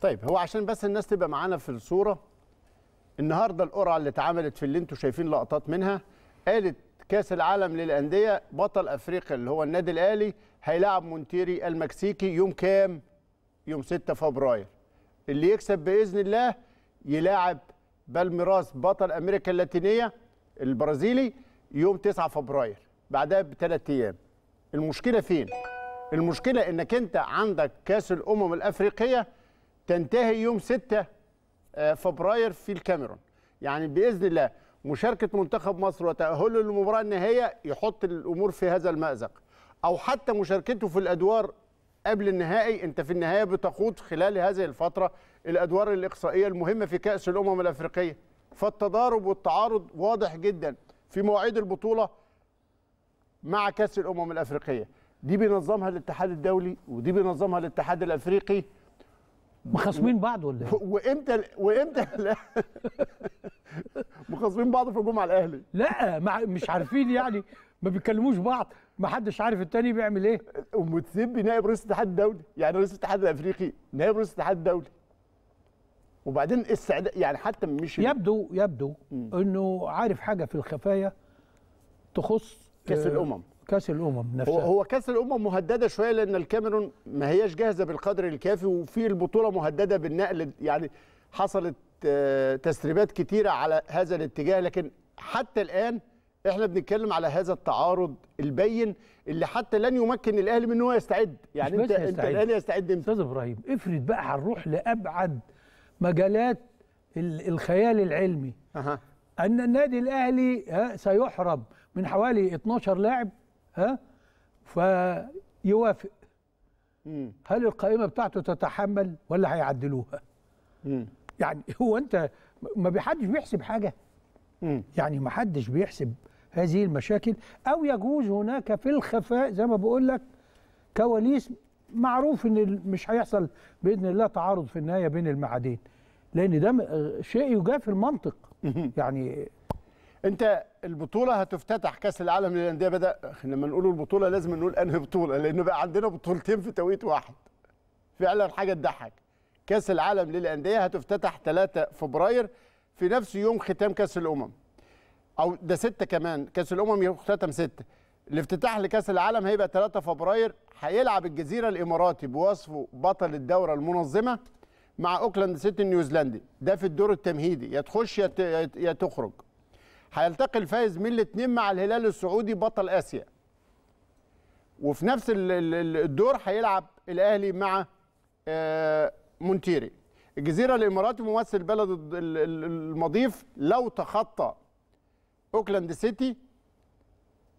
طيب هو عشان بس الناس تبقى معانا في الصوره النهارده القرعه اللي اتعملت في اللي انتم شايفين لقطات منها قالت كاس العالم للانديه بطل افريقيا اللي هو النادي الاهلي هيلاعب مونتيري المكسيكي يوم كام؟ يوم 6 فبراير اللي يكسب باذن الله يلاعب بالميراس بطل امريكا اللاتينيه البرازيلي يوم 9 فبراير بعدها بثلاث ايام المشكله فين؟ المشكله انك انت عندك كاس الامم الافريقيه تنتهي يوم 6 آه، فبراير في الكاميرون يعني باذن الله مشاركه منتخب مصر وتاهله للمباراه النهائيه يحط الامور في هذا المازق او حتى مشاركته في الادوار قبل النهائي انت في النهايه بتخوض خلال هذه الفتره الادوار الاقصائيه المهمه في كاس الامم الافريقيه فالتضارب والتعارض واضح جدا في مواعيد البطوله مع كاس الامم الافريقيه دي بينظمها الاتحاد الدولي ودي بينظمها الاتحاد الافريقي مخاصمين بعض ولا ايه؟ وامتى وامتى مخاصمين بعض في هجوم على الاهلي لا ما مش عارفين يعني ما بيتكلموش بعض ما حدش عارف التاني بيعمل ايه ومتسبي نائب رئيس الاتحاد الدولي يعني رئيس الاتحاد الافريقي نائب رئيس الاتحاد الدولي وبعدين استعداد يعني حتى مش يبدو يبدو انه عارف حاجه في الخفايا تخص كاس آه، الامم كاس الامم نفسها هو كاس الامم مهدده شويه لان الكاميرون ما هياش جاهزه بالقدر الكافي وفي البطوله مهدده بالنقل يعني حصلت آه، تسريبات كثيره على هذا الاتجاه لكن حتى الان احنا بنتكلم على هذا التعارض البين اللي حتى لن يمكن الاهلي من ان هو يستعد يعني انت يستعد. انت الاهلي يستعد امتى استاذ ابراهيم افرض بقى هنروح لابعد مجالات الخيال العلمي أه. ان النادي الاهلي سيحرم من حوالي 12 لاعب ها فيوافق مم. هل القائمه بتاعته تتحمل ولا هيعدلوها مم. يعني هو انت ما بيحدش بيحسب حاجه مم. يعني ما حدش بيحسب هذه المشاكل او يجوز هناك في الخفاء زي ما بقول لك كواليس معروف ان مش هيحصل باذن الله تعارض في النهايه بين المعادين لان ده شيء يجافي المنطق يعني انت البطوله هتفتتح كاس العالم للانديه بدا لما نقول البطوله لازم نقول انهي بطوله لانه بقى عندنا بطولتين في توقيت واحد فعلا حاجه تضحك كاس العالم للانديه هتفتتح 3 فبراير في نفس يوم ختام كاس الامم او ده 6 كمان كاس الامم يختتم 6 الافتتاح لكاس العالم هيبقى 3 فبراير هيلعب الجزيره الاماراتي بوصفه بطل الدوره المنظمه مع اوكلاند سيتي النيوزيلندي ده في الدور التمهيدي يا تخش يا تخرج هيلتقي الفائز من الاثنين مع الهلال السعودي بطل اسيا وفي نفس الدور هيلعب الاهلي مع آه، مونتيري الجزيره الاماراتي ممثل بلد المضيف لو تخطى اوكلاند سيتي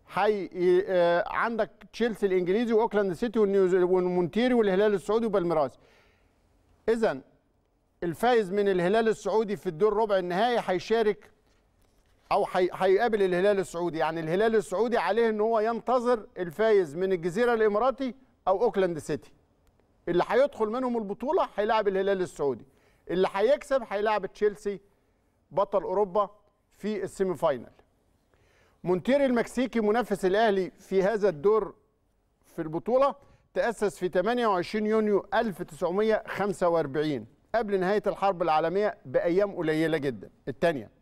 حي آه، عندك تشيلسي الانجليزي واوكلاند سيتي والمونتيري والهلال السعودي وبالميراس اذا الفائز من الهلال السعودي في الدور ربع النهائي هيشارك او هيقابل الهلال السعودي يعني الهلال السعودي عليه ان هو ينتظر الفايز من الجزيره الاماراتي او اوكلاند سيتي اللي هيدخل منهم البطوله هيلاعب الهلال السعودي اللي هيكسب هيلاعب تشيلسي بطل اوروبا في السيمي فاينال مونتيري المكسيكي منافس الاهلي في هذا الدور في البطوله تاسس في 28 يونيو 1945 قبل نهايه الحرب العالميه بايام قليله جدا الثانيه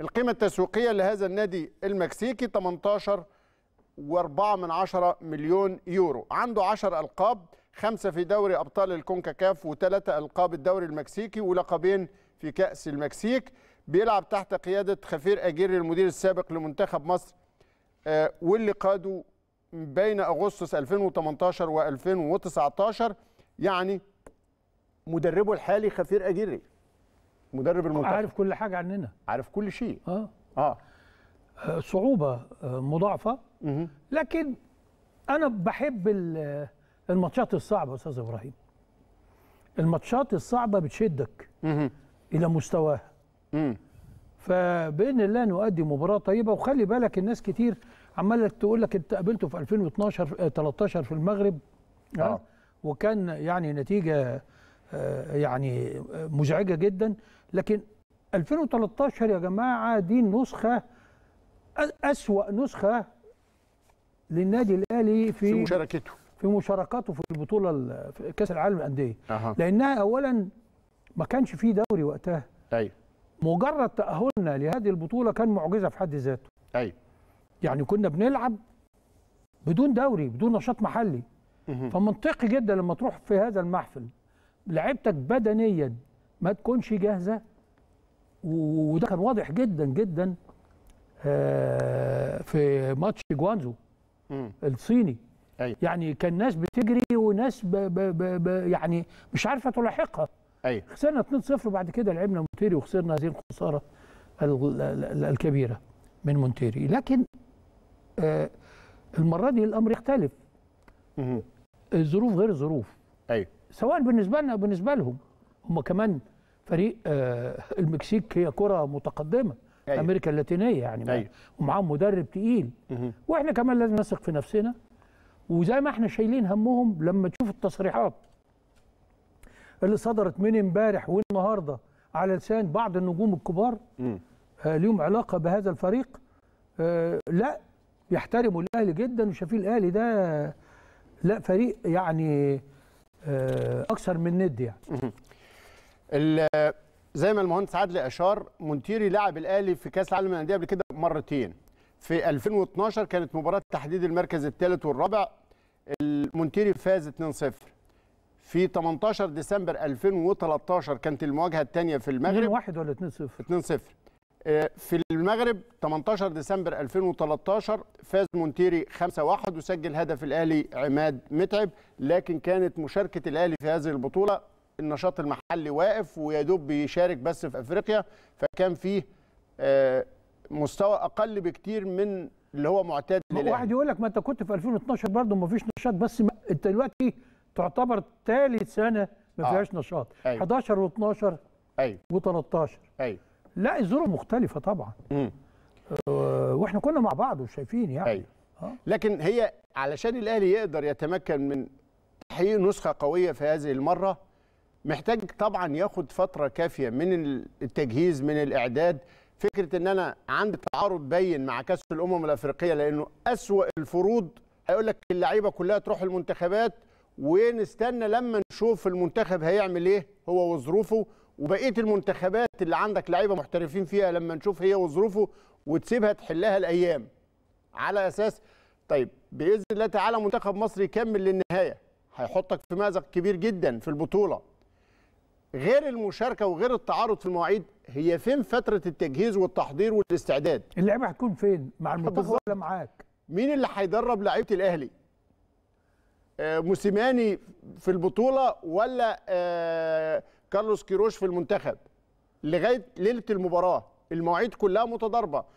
القيمة التسويقية لهذا النادي المكسيكي 18 و4 من 10 مليون يورو عنده 10 ألقاب خمسة في دوري أبطال الكونكاكاف وثلاثة ألقاب الدوري المكسيكي ولقبين في كأس المكسيك بيلعب تحت قيادة خفير أجيري المدير السابق لمنتخب مصر آه، واللي قاده بين أغسطس 2018 و 2019 يعني مدربه الحالي خفير أجيري مدرب المنتخب آه، عارف كل حاجه عننا عارف كل شيء اه اه, آه، صعوبه آه، مضاعفه لكن انا بحب الماتشات الصعبه يا استاذ ابراهيم الماتشات الصعبه بتشدك الى مستواها فباذن الله نؤدي مباراه طيبه وخلي بالك الناس كتير عماله تقول لك انت قابلته في 2012 13 في المغرب آه. وكان يعني نتيجه آه، يعني مزعجه جدا لكن 2013 يا جماعه دي النسخه اسوا نسخه للنادي الاهلي في في مشاركته في مشاركاته في البطوله في كاس العالم للانديه أه. لانها اولا ما كانش في دوري وقتها ايوه مجرد تاهلنا لهذه البطوله كان معجزه في حد ذاته ايوه يعني كنا بنلعب بدون دوري بدون نشاط محلي فمنطقي جدا لما تروح في هذا المحفل لعبتك بدنيا ما تكونش جاهزه وده كان واضح جدا جدا آه، في ماتش جوانزو الصيني أيوة. يعني كان ناس بتجري وناس بـ بـ بـ بـ يعني مش عارفه تلاحقها ايوه خسرنا 2-0 وبعد كده لعبنا مونتيري وخسرنا هذه الخساره الكبيره من مونتيري لكن آه، المره دي الامر يختلف الظروف غير الظروف ايوه سواء بالنسبه لنا او بالنسبه لهم هم كمان فريق آه المكسيك هي كره متقدمه أيوة. امريكا اللاتينيه يعني أيوة. ومعاهم مدرب تقيل مه. واحنا كمان لازم نثق في نفسنا وزي ما احنا شايلين همهم لما تشوف التصريحات اللي صدرت من امبارح والنهارده على لسان بعض النجوم الكبار آه ليهم علاقه بهذا الفريق آه لا يحترموا الاهلي جدا وشايفين الاهلي ده لا فريق يعني آه، اكثر من ند يعني زي ما المهندس عادل اشار مونتيري لعب الاهلي في كاس العالم للانديه قبل كده مرتين في 2012 كانت مباراه تحديد المركز الثالث والرابع المونتيري فاز 2-0 في 18 ديسمبر 2013 كانت المواجهه الثانيه في المغرب 2-1 ولا 2-0 2-0 آه، في المغرب 18 ديسمبر 2013 فاز مونتيري 5-1 وسجل هدف الاهلي عماد متعب لكن كانت مشاركه الاهلي في هذه البطوله النشاط المحلي واقف ويدوب بيشارك بس في افريقيا فكان فيه آه، مستوى اقل بكتير من اللي هو معتاد للاهلي واحد يقول لك ما انت كنت في 2012 برضه ما فيش نشاط بس انت دلوقتي تعتبر ثالث سنه ما آه. فيهاش آه. نشاط أيوه. 11 و12 ايوه و13 ايوه لا الظروف مختلفه طبعا امم واحنا كنا مع بعض وشايفين يعني أيوة. آه. لكن هي علشان الاهلي يقدر يتمكن من تحقيق نسخه قويه في هذه المره محتاج طبعا ياخد فتره كافيه من التجهيز من الاعداد فكره ان انا عندي تعارض بين مع كاس الامم الافريقيه لانه اسوا الفروض هيقول لك اللعيبه كلها تروح المنتخبات ونستنى لما نشوف المنتخب هيعمل ايه هو وظروفه وبقيه المنتخبات اللي عندك لعيبه محترفين فيها لما نشوف هي وظروفه وتسيبها تحلها الايام على اساس طيب باذن الله تعالى منتخب مصر يكمل للنهايه هيحطك في مأزق كبير جدا في البطوله غير المشاركه وغير التعارض في المواعيد هي فين فتره التجهيز والتحضير والاستعداد اللعيبه هتكون فين مع المنتخب ولا معاك مين اللي هيدرب لعيبه الاهلي آه موسيماني في البطوله ولا آه كارلوس كيروش في المنتخب لغايه ليله المباراه المواعيد كلها متضاربه